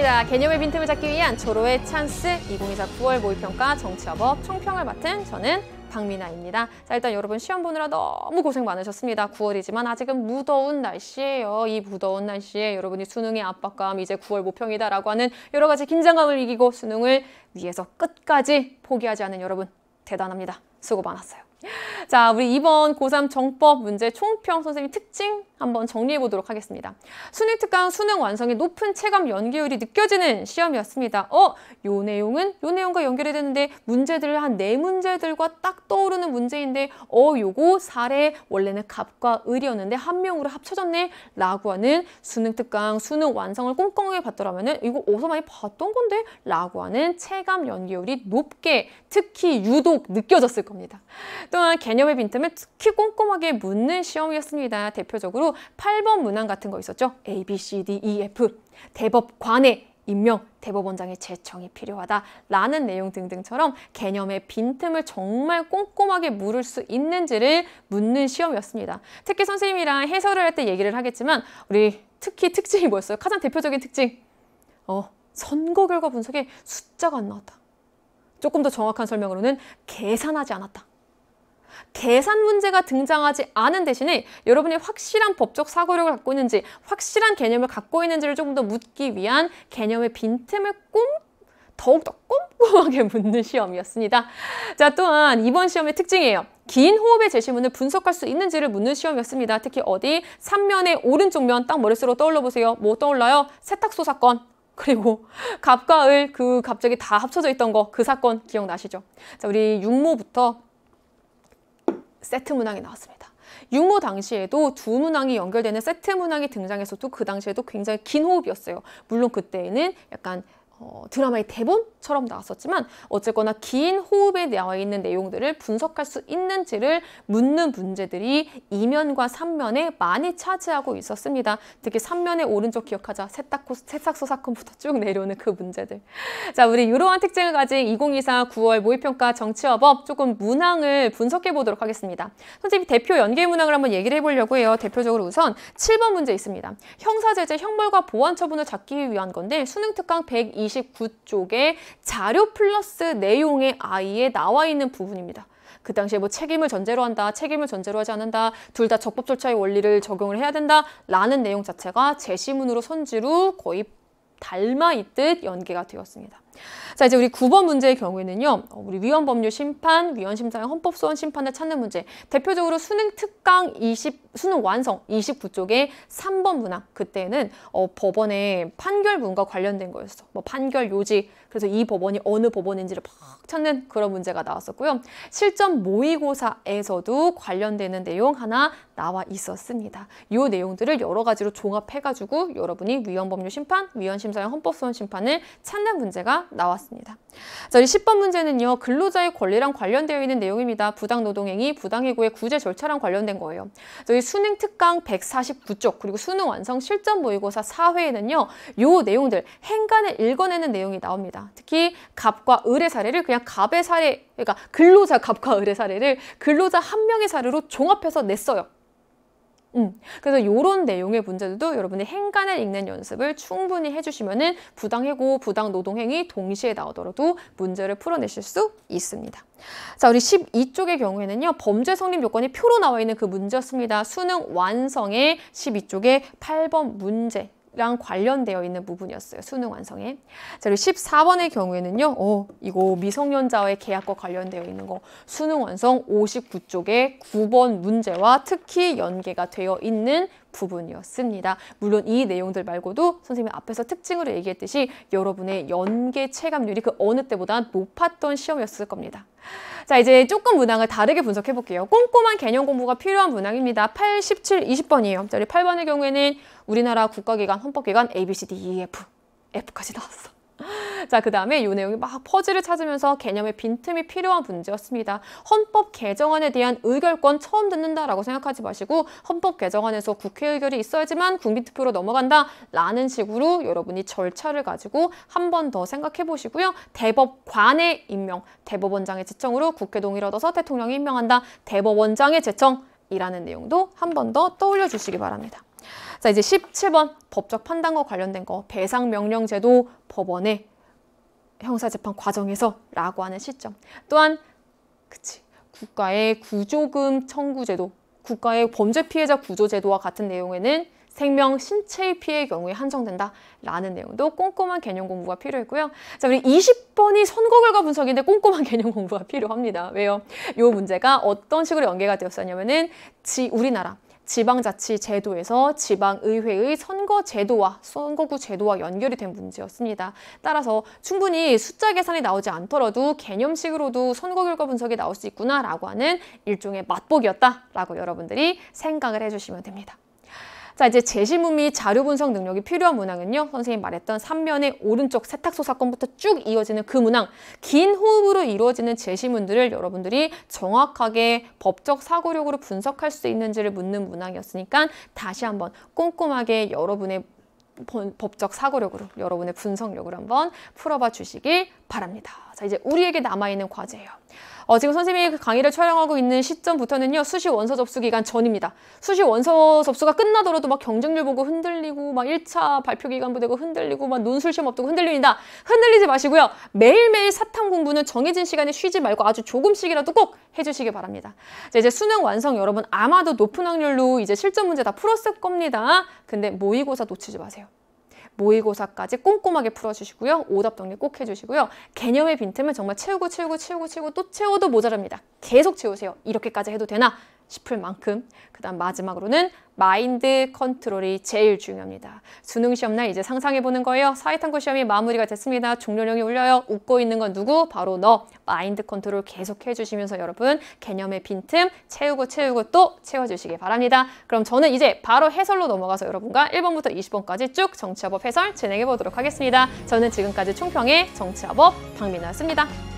시간니다 개념의 빈틈을 잡기 위한 조로의 찬스 2024 9월 모의평가 정치업업 총평을 맡은 저는 박미나입니다. 자 일단 여러분 시험 보느라 너무 고생 많으셨습니다. 9월이지만 아직은 무더운 날씨예요. 이 무더운 날씨에 여러분이 수능의 압박감 이제 9월 모평이다라고 하는 여러 가지 긴장감을 이기고 수능을 위해서 끝까지 포기하지 않은 여러분 대단합니다. 수고 많았어요. 자, 우리 이번 고3 정법 문제 총평 선생님 특징 한번 정리해 보도록 하겠습니다. 수능 특강 수능 완성의 높은 체감 연계율이 느껴지는 시험이었습니다. 어, 요 내용은 요 내용과 연결이 되는데 문제들 한 네 문제들과 딱 떠오르는 문제인데 어, 요거 사례 원래는 갑과 을이었는데 한 명으로 합쳐졌네 라고 하는 수능 특강 수능 완성을 꼼꼼하게 봤더라면은 이거 어서 많이 봤던 건데 라고 하는 체감 연계율이 높게 특히 유독 느껴졌을 겁니다. 또한 개념의 빈틈을 특히 꼼꼼하게 묻는 시험이었습니다. 대표적으로 8번 문항 같은 거 있었죠. A, B, C, D, E, F 대법관의 임명, 대법원장의 제청이 필요하다 라는 내용 등등처럼 개념의 빈틈을 정말 꼼꼼하게 물을 수 있는지를 묻는 시험이었습니다. 특히 선생님이랑 해설을 할 때 얘기를 하겠지만 우리 특히 특징이 뭐였어요? 가장 대표적인 특징. 어, 선거 결과 분석에 숫자가 안 나왔다. 조금 더 정확한 설명으로는 계산하지 않았다. 계산 문제가 등장하지 않은 대신에 여러분이 확실한 법적 사고력을 갖고 있는지 확실한 개념을 갖고 있는지를 조금 더 묻기 위한 개념의 빈틈을 꼼 더욱더 꼼꼼하게 묻는 시험이었습니다. 자, 또한 이번 시험의 특징이에요. 긴 호흡의 제시문을 분석할 수 있는지를 묻는 시험이었습니다. 특히 어디 3면의 오른쪽 면 딱 머릿속으로 떠올려 보세요. 뭐 떠올라요? 세탁소 사건. 그리고 갑과 을 그 갑자기 다 합쳐져 있던 거 그 사건 기억나시죠? 자, 우리 육모부터 세트 문항이 나왔습니다. 육모 당시에도 두 문항이 연결되는 세트 문항이 등장했었고 그 당시에도 굉장히 긴 호흡이었어요. 물론 그때는 약간 어, 드라마의 대본처럼 나왔었지만 어쨌거나 긴 호흡에 나와 있는 내용들을 분석할 수 있는지를 묻는 문제들이 2면과 3면에 많이 차지하고 있었습니다. 특히 3면의 오른쪽 기억하자 세탁코, 세탁소사건부터 쭉 내려오는 그 문제들. 자, 우리 이러한 특징을 가진 2024 9월 모의평가 정치어법 조금 문항을 분석해 보도록 하겠습니다. 선생님 대표 연계 문항을 한번 얘기를 해보려고 해요. 대표적으로 우선 7번 문제 있습니다. 형사제재 형벌과 보완 처분을 잡기 위한 건데 수능특강 120 29쪽에 자료 플러스 내용의 아이에 나와 있는 부분입니다. 그 당시에 뭐 책임을 전제로 한다, 책임을 전제로 하지 않는다, 둘 다 적법 절차의 원리를 적용을 해야 된다라는 내용 자체가 제시문으로 선지로 거의 닮아 있듯 연계가 되었습니다. 자, 이제 우리 9번 문제의 경우에는요. 어, 우리 위헌 법률 심판, 위헌 심사의 헌법 소원 심판을 찾는 문제. 대표적으로 수능 특강 20 수능 완성 29쪽에 3번 문항. 그때는 어, 법원의 판결문과 관련된 거였어. 뭐 판결 요지. 그래서 이 법원이 어느 법원인지를 막 찾는 그런 문제가 나왔었고요. 실전 모의고사에서도 관련되는 내용 하나 나와 있었습니다. 이 내용들을 여러 가지로 종합해 가지고 여러분이 위헌 법률 심판, 위헌 심사의 헌법 소원 심판을 찾는 문제가 나왔습니다. 자, 이리 10번 문제는요. 근로자의 권리랑 관련되어 있는 내용입니다. 부당노동행위, 부당해고의 구제 절차랑 관련된 거예요. 저희 수능 특강 149쪽 그리고 수능 완성 실전 모의고사 4회에는요. 요 내용들 행간을 읽어내는 내용이 나옵니다. 특히 갑과 을의 사례를 그냥 갑의 사례 그러니까 근로자 갑과 을의 사례를 근로자 한 명의 사례로 종합해서 냈어요. 음, 그래서 이런 내용의 문제들도 여러분이 행간을 읽는 연습을 충분히 해주시면은 부당해고, 부당노동행위 동시에 나오더라도 문제를 풀어내실 수 있습니다. 자, 우리 12쪽의 경우에는요, 범죄 성립 요건이 표로 나와 있는 그 문제였습니다. 수능 완성의 12쪽의 8번 문제 랑 관련되어 있는 부분이었어요. 수능 완성에. 자, 그리고 14번의 경우에는요. 어, 이거 미성년자와의 계약과 관련되어 있는 거 수능 완성 5 9쪽에 9번 문제와 특히 연계가 되어 있는 부분이었습니다. 물론 이 내용들 말고도 선생님이 앞에서 특징으로 얘기했듯이 여러분의 연계 체감률이 그 어느 때보다 높았던 시험이었을 겁니다. 자 이제 조금 문항을 다르게 분석해 볼게요. 꼼꼼한 개념 공부가 필요한 문항입니다. 87, 20번이에요. 자, 8번의 경우에는 우리나라 국가기관, 헌법기관 A, B, C, D, E, F. F까지 나왔어. 자, 그 다음에 이 내용이 막 퍼즐을 찾으면서 개념의 빈틈이 필요한 문제였습니다. 헌법 개정안에 대한 의결권 처음 듣는다라고 생각하지 마시고 헌법 개정안에서 국회 의결이 있어야지만 국민투표로 넘어간다라는 식으로 여러분이 절차를 가지고 한 번 더 생각해 보시고요. 대법관의 임명, 대법원장의 지청으로 국회 동의를 얻어서 대통령이 임명한다. 대법원장의 제청이라는 내용도 한 번 더 떠올려 주시기 바랍니다. 자, 이제 17번 법적 판단과 관련된 거 배상 명령 제도 법원의 형사재판 과정에서 라고 하는 시점. 또한 그치 국가의 구조금 청구 제도, 국가의 범죄 피해자 구조 제도와 같은 내용에는 생명, 신체의 피해 경우에 한정된다 라는 내용도 꼼꼼한 개념 공부가 필요했고요. 자, 우리 20번이 선거 결과 분석인데 꼼꼼한 개념 공부가 필요합니다. 왜요? 이 문제가 어떤 식으로 연계가 되었었냐면은 지 우리나라 지방자치제도에서 지방의회의 선거제도와 선거구 제도와 연결이 된 문제였습니다. 따라서 충분히 숫자 계산이 나오지 않더라도 개념식으로도 선거 결과 분석이 나올 수 있구나라고 하는 일종의 맛보기였다라고 여러분들이 생각을 해주시면 됩니다. 자 이제 제시문 및 자료 분석 능력이 필요한 문항은요. 선생님 말했던 3면의 오른쪽 세탁소 사건부터 쭉 이어지는 그 문항 긴 호흡으로 이루어지는 제시문들을 여러분들이 정확하게 법적 사고력으로 분석할 수 있는지를 묻는 문항이었으니까 다시 한번 꼼꼼하게 여러분의 법적 사고력으로 여러분의 분석력을 한번 풀어봐 주시길 바랍니다. 자, 이제 우리에게 남아있는 과제예요. 어, 지금 선생님이 그 강의를 촬영하고 있는 시점부터는요, 수시 원서 접수 기간 전입니다. 수시 원서 접수가 끝나더라도 막 경쟁률 보고 흔들리고, 막 1차 발표 기간부 되고 흔들리고, 막 논술 시험 없두고 흔들린다. 흔들리지 마시고요. 매일매일 사탐 공부는 정해진 시간에 쉬지 말고 아주 조금씩이라도 꼭 해주시기 바랍니다. 자, 이제 수능 완성 여러분 아마도 높은 확률로 이제 실전 문제 다 풀었을 겁니다. 근데 모의고사 놓치지 마세요. 모의고사까지 꼼꼼하게 풀어주시고요. 오답 정리 꼭 해주시고요. 개념의 빈틈을 정말 채우고 채우고 채우고 채우고 또 채워도 모자랍니다. 계속 채우세요. 이렇게까지 해도 되나? 싶을 만큼 그다음 마지막으로는 마인드 컨트롤이 제일 중요합니다. 수능 시험 날 이제 상상해 보는 거예요. 사회탐구 시험이 마무리가 됐습니다. 종료령이 울려요. 웃고 있는 건 누구? 바로 너. 마인드 컨트롤 계속 해주시면서 여러분 개념의 빈틈 채우고 채우고 또 채워주시기 바랍니다. 그럼 저는 이제 바로 해설로 넘어가서 여러분과 1번부터 20번까지 쭉 정치화법 해설 진행해 보도록 하겠습니다. 저는 지금까지 총평의 정치화법 박민아였습니다.